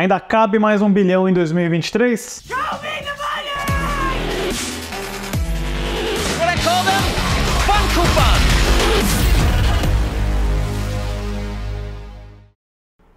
Ainda cabe mais um bilhão em 2023? Show me the money!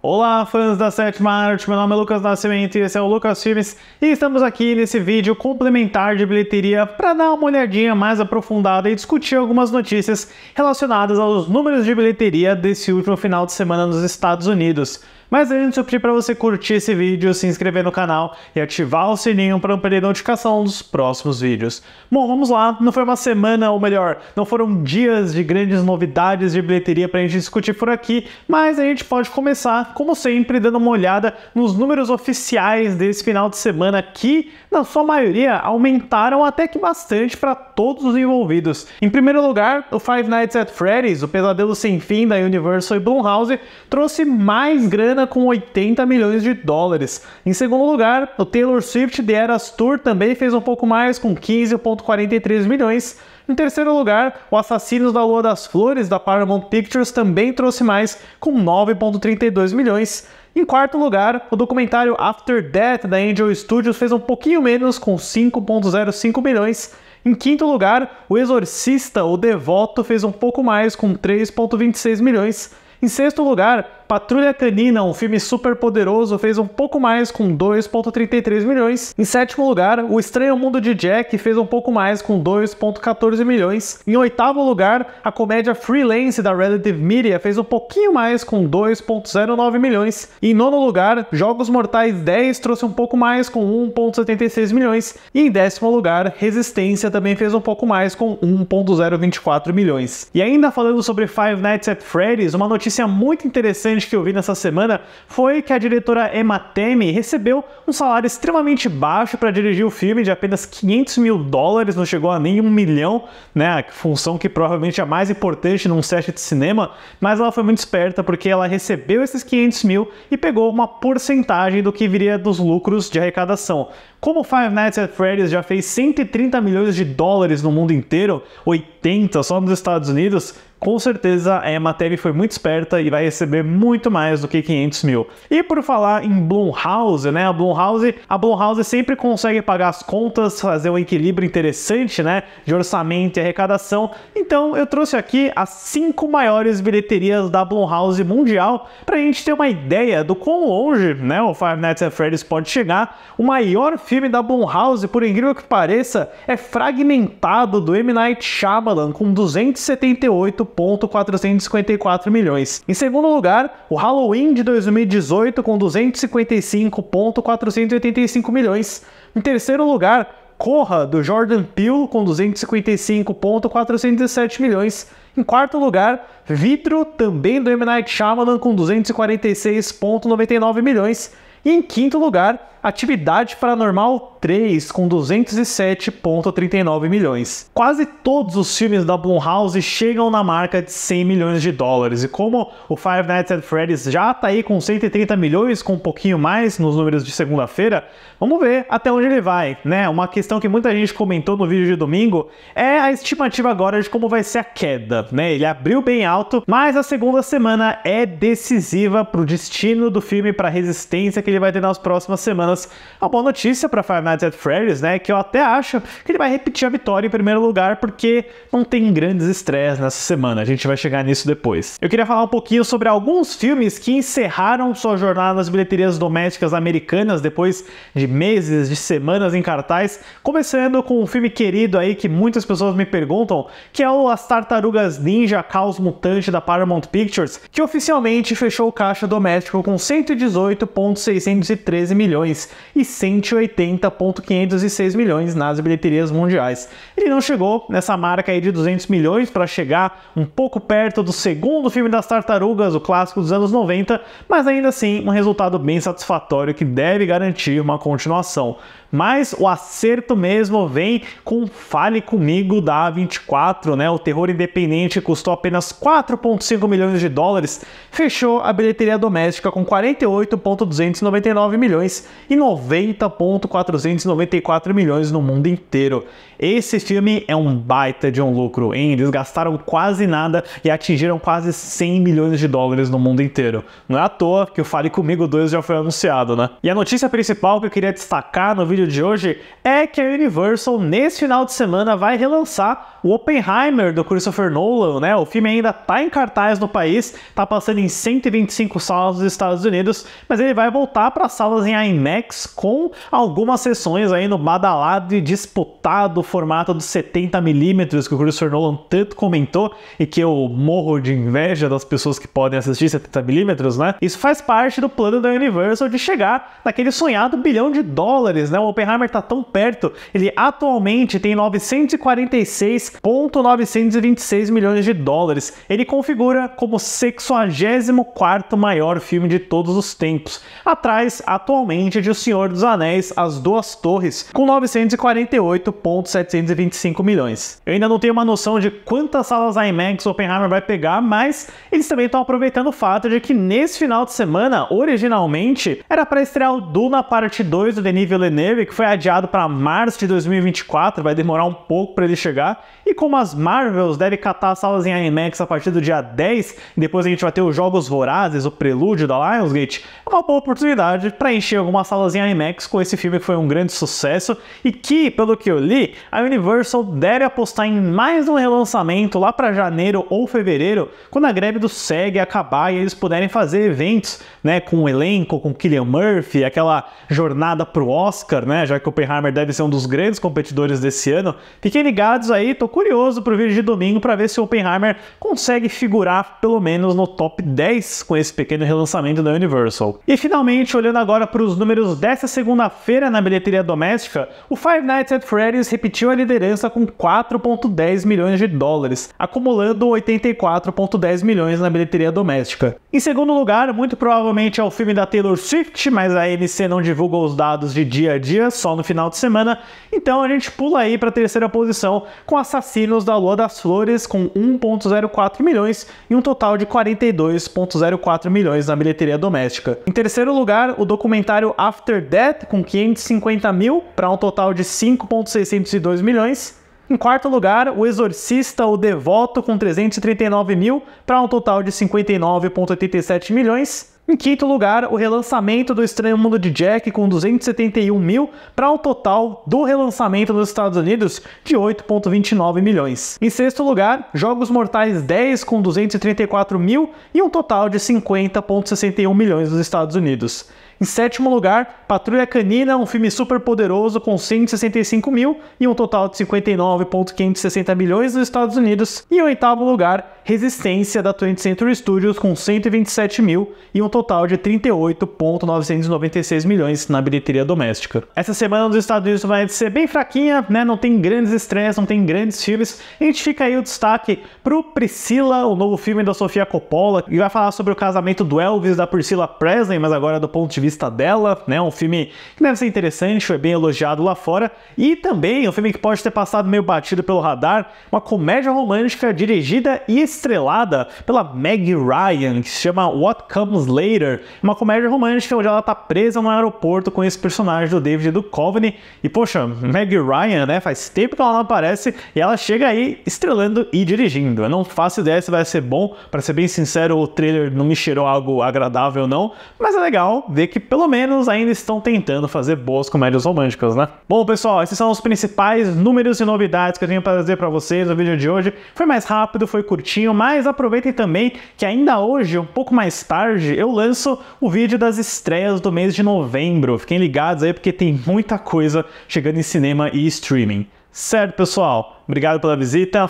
Olá, fãs da Sétima Arte, meu nome é Lucas Nascimento e esse é o Lucas Filmes e estamos aqui nesse vídeo complementar de bilheteria para dar uma olhadinha mais aprofundada e discutir algumas notícias relacionadas aos números de bilheteria desse último final de semana nos Estados Unidos. Mas antes eu pedi para você curtir esse vídeo, se inscrever no canal e ativar o sininho para não perder notificação dos próximos vídeos. Bom, vamos lá, não foi uma semana, ou melhor, não foram dias de grandes novidades de bilheteria para a gente discutir por aqui, mas a gente pode começar, como sempre, dando uma olhada nos números oficiais desse final de semana que, na sua maioria, aumentaram até que bastante para todos os envolvidos. Em primeiro lugar, o Five Nights at Freddy's, o pesadelo sem fim da Universal e Blumhouse, trouxe mais grana com 80 milhões de dólares. Em segundo lugar, o Taylor Swift The Eras Tour também fez um pouco mais, com 15,43 milhões. Em terceiro lugar, o Assassinos da Lua das Flores, da Paramount Pictures, também trouxe mais, com 9,32 milhões. Em quarto lugar, o documentário After Death, da Angel Studios, fez um pouquinho menos, com 5,05 milhões. Em quinto lugar, o Exorcista, o Devoto, fez um pouco mais, com 3,26 milhões. Em sexto lugar, Patrulha Canina, um filme super poderoso, fez um pouco mais com 2,33 milhões. Em sétimo lugar, O Estranho Mundo de Jack fez um pouco mais com 2,14 milhões. Em oitavo lugar, a comédia Freelance da Relative Media fez um pouquinho mais com 2,09 milhões. Em nono lugar, Jogos Mortais 10 trouxe um pouco mais com 1,76 milhões. E em décimo lugar, Resistência também fez um pouco mais com 1,024 milhões. E ainda falando sobre Five Nights at Freddy's, uma notícia muito interessante que eu vi nessa semana foi que a diretora Emma Temme recebeu um salário extremamente baixo para dirigir o filme, de apenas 500 mil dólares, não chegou a nem um milhão, né? Função que provavelmente é a mais importante num set de cinema, mas ela foi muito esperta porque ela recebeu esses 500 mil e pegou uma porcentagem do que viria dos lucros de arrecadação. Como Five Nights at Freddy's já fez 130 milhões de dólares no mundo inteiro, 80 só nos Estados Unidos, com certeza é, a Ematev foi muito esperta e vai receber muito mais do que 500 mil. E por falar em Blumhouse, né? A Blumhouse, a Blumhouse sempre consegue pagar as contas, fazer um equilíbrio interessante, né? De orçamento e arrecadação. Então eu trouxe aqui as cinco maiores bilheterias da Blumhouse mundial para a gente ter uma ideia do quão longe, né? O Five Nights at Freddy's pode chegar. O maior filme da Blumhouse, por incrível que pareça, é Fragmentado do M Night Shyamalan com 278 4.454 milhões. Em segundo lugar, o Halloween de 2018 com 255.485 milhões. Em terceiro lugar, Corra do Jordan Peele com 255.417 milhões. Em quarto lugar, Vitro também do M Night Shyamalan com 246.99 milhões. E em quinto lugar, Atividade Paranormal 3 com 207.39 milhões. Quase todos os filmes da Blumhouse chegam na marca de 100 milhões de dólares e como o Five Nights at Freddy's já tá aí com 130 milhões com um pouquinho mais nos números de segunda-feira, vamos ver até onde ele vai, né? Uma questão que muita gente comentou no vídeo de domingo é a estimativa agora de como vai ser a queda, né? Ele abriu bem alto, mas a segunda semana é decisiva para o destino do filme, para a resistência que ele vai ter nas próximas semanas uma A boa notícia para Five Nights at Freddy's, né, que eu até acho que ele vai repetir a vitória em primeiro lugar, porque não tem grandes estresses nessa semana. A gente vai chegar nisso depois. Eu queria falar um pouquinho sobre alguns filmes que encerraram sua jornada nas bilheterias domésticas americanas depois de meses, de semanas em cartaz, começando com um filme querido aí que muitas pessoas me perguntam, que é o As Tartarugas Ninja Caos Mutante da Paramount Pictures, que oficialmente fechou o caixa doméstico com 118,613 milhões e 180,506 milhões nas bilheterias mundiais. Ele não chegou nessa marca aí de 200 milhões para chegar um pouco perto do segundo filme das Tartarugas, o clássico dos anos 90, mas ainda assim um resultado bem satisfatório que deve garantir uma continuação. Mas o acerto mesmo vem com Fale Comigo da A24, né? O terror independente custou apenas 4,5 milhões de dólares, fechou a bilheteria doméstica com 48,299 milhões e 90,494 milhões no mundo inteiro. Esse filme é um baita de um lucro, hein? Eles gastaram quase nada e atingiram quase 100 milhões de dólares no mundo inteiro. Não é à toa que o Fale Comigo 2 já foi anunciado, né? E a notícia principal que eu queria destacar no vídeo de hoje é que a Universal, nesse final de semana, vai relançar o Oppenheimer do Christopher Nolan, né? O filme ainda tá em cartaz no país, tá passando em 125 salas nos Estados Unidos, mas ele vai voltar para salas em IMAX com algumas sessões aí no badalado e disputado formato do de 70mm que o Christopher Nolan tanto comentou e que eu morro de inveja das pessoas que podem assistir 70mm, né? Isso faz parte do plano da Universal de chegar naquele sonhado bilhão de dólares, né? O Oppenheimer tá tão perto, ele atualmente tem 946,926 milhões de dólares. Ele configura como 64 quarto maior filme de todos os tempos, atrás atualmente de O Senhor dos Anéis, As Duas Torres, com 948,726 25 milhões. Eu ainda não tenho uma noção de quantas salas IMAX Oppenheimer vai pegar, mas eles também estão aproveitando o fato de que nesse final de semana, originalmente, era para estrear o Duna Parte 2 do Denis Villeneuve, que foi adiado para março de 2024, vai demorar um pouco para ele chegar. E como as Marvels deve catar salas em IMAX a partir do dia 10, e depois a gente vai ter os Jogos Vorazes, o prelúdio da Lionsgate, é uma boa oportunidade para encher algumas salas em IMAX com esse filme que foi um grande sucesso e que, pelo que eu li, a Universal Universal deve apostar em mais um relançamento lá para janeiro ou fevereiro, quando a greve do SEG acabar e eles puderem fazer eventos, né, com o elenco, com Killian Murphy, aquela jornada pro Oscar, né, já que o Oppenheimer deve ser um dos grandes competidores desse ano. Fiquem ligados aí, tô curioso pro vídeo de domingo para ver se o Oppenheimer consegue figurar pelo menos no top 10 com esse pequeno relançamento da Universal. E finalmente, olhando agora para os números dessa segunda-feira na bilheteria doméstica, o Five Nights at Freddy's repetiu a liderança liderança com 4,10 milhões de dólares, acumulando 84,10 milhões na bilheteria doméstica. Em segundo lugar, muito provavelmente é o filme da Taylor Swift, mas a AMC não divulga os dados de dia a dia, só no final de semana, então a gente pula aí para a terceira posição com Assassinos da Lua das Flores, com 1,04 milhões e um total de 42,04 milhões na bilheteria doméstica. Em terceiro lugar, o documentário After Death, com 550 mil, para um total de 5,602 milhões milhões. Em quarto lugar, O Exorcista, O Devoto, com 339 mil, para um total de 59,87 milhões. Em quinto lugar, o relançamento do Estranho Mundo de Jack com 271 mil para um total do relançamento nos Estados Unidos de 8,29 milhões. Em sexto lugar, Jogos Mortais 10 com 234 mil e um total de 50,61 milhões nos Estados Unidos. Em sétimo lugar, Patrulha Canina, um filme super poderoso com 165 mil e um total de 59,560 milhões nos Estados Unidos. E em oitavo lugar, Resistência da 20th Century Studios com 127 mil e um total de 38,996 milhões na bilheteria doméstica. Essa semana nos Estados Unidos vai ser bem fraquinha, né? Não tem grandes estreias, não tem grandes filmes. A gente fica aí o destaque pro Priscila, o novo filme da Sofia Coppola, e vai falar sobre o casamento do Elvis da Priscila Presley, mas agora do ponto de vista dela, né? Um filme que deve ser interessante, foi bem elogiado lá fora, e também um filme que pode ter passado meio batido pelo radar, uma comédia romântica dirigida e estrelada pela Maggie Ryan, que se chama What Comes Later, uma comédia romântica onde ela tá presa no aeroporto com esse personagem do David Duchovny. E poxa, Maggie Ryan, né? Faz tempo que ela não aparece e ela chega aí estrelando e dirigindo. Eu não faço ideia se vai ser bom, para ser bem sincero, o trailer não me cheirou algo agradável não, mas é legal ver que pelo menos ainda estão tentando fazer boas comédias românticas, né? Bom, pessoal, esses são os principais números e novidades que eu tenho para trazer para vocês no vídeo de hoje. Foi mais rápido, foi curtinho certinho, mas aproveitem também que ainda hoje, um pouco mais tarde, eu lanço o vídeo das estreias do mês de novembro. Fiquem ligados aí porque tem muita coisa chegando em cinema e streaming. Certo, pessoal? Obrigado pela visita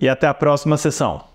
e até a próxima sessão.